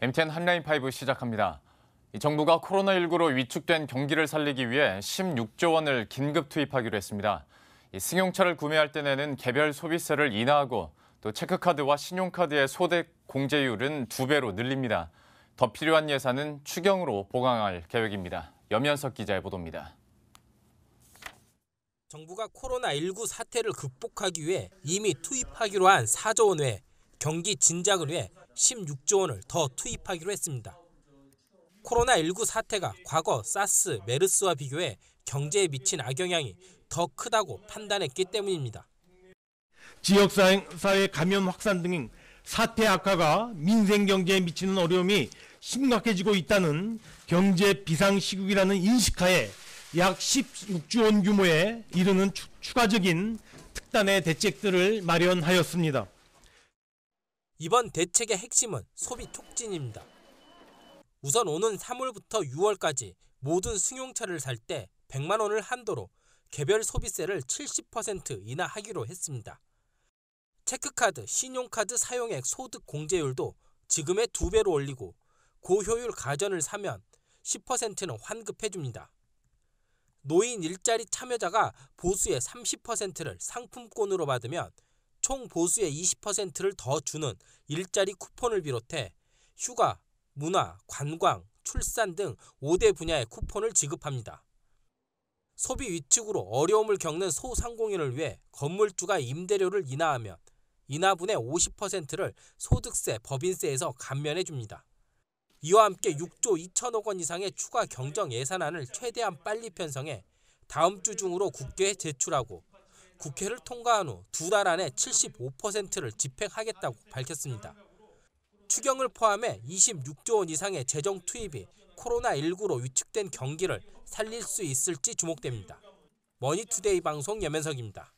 MTN 한라인 5 시작합니다. 정부가 코로나19로 위축된 경기를 살리기 위해 16조 원을 긴급 투입하기로 했습니다. 승용차를 구매할 때 내는 개별 소비세를 인하하고 또 체크카드와 신용카드의 소득 공제율은 두 배로 늘립니다. 더 필요한 예산은 추경으로 보강할 계획입니다. 염현석 기자의 보도입니다. 정부가 코로나19 사태를 극복하기 위해 이미 투입하기로 한 4조 원외 경기 진작을 위해 16조 원을 더 투입하기로 했습니다. 코로나19 사태가 과거 사스, 메르스와 비교해 경제에 미친 악영향이 더 크다고 판단했기 때문입니다. 지역사회 감염 확산 등 사태 악화가 민생 경제에 미치는 어려움이 심각해지고 있다는 경제 비상 시국이라는 인식하에 약 16조 원 규모에 이르는 추, 가적인 특단의 대책들을 마련하였습니다. 이번 대책의 핵심은 소비 촉진입니다. 우선 오는 3월부터 6월까지 모든 승용차를 살 때 100만 원을 한도로 개별 소비세를 70% 인하하기로 했습니다. 체크카드, 신용카드 사용액 소득 공제율도 지금의 2배로 올리고 고효율 가전을 사면 10%는 환급해줍니다. 노인 일자리 참여자가 보수의 30%를 상품권으로 받으면 총 보수의 20%를 더 주는 일자리 쿠폰을 비롯해 휴가, 문화, 관광, 출산 등 5대 분야의 쿠폰을 지급합니다. 소비 위축으로 어려움을 겪는 소상공인을 위해 건물주가 임대료를 인하하면 인하분의 50%를 소득세, 법인세에서 감면해 줍니다. 이와 함께 6조 2천억 원 이상의 추가 경정 예산안을 최대한 빨리 편성해 다음 주 중으로 국회에 제출하고 국회를 통과한 후 두 달 안에 75%를 집행하겠다고 밝혔습니다. 추경을 포함해 26조 원 이상의 재정 투입이 코로나19로 위축된 경기를 살릴 수 있을지 주목됩니다. 머니투데이 방송 여면석입니다.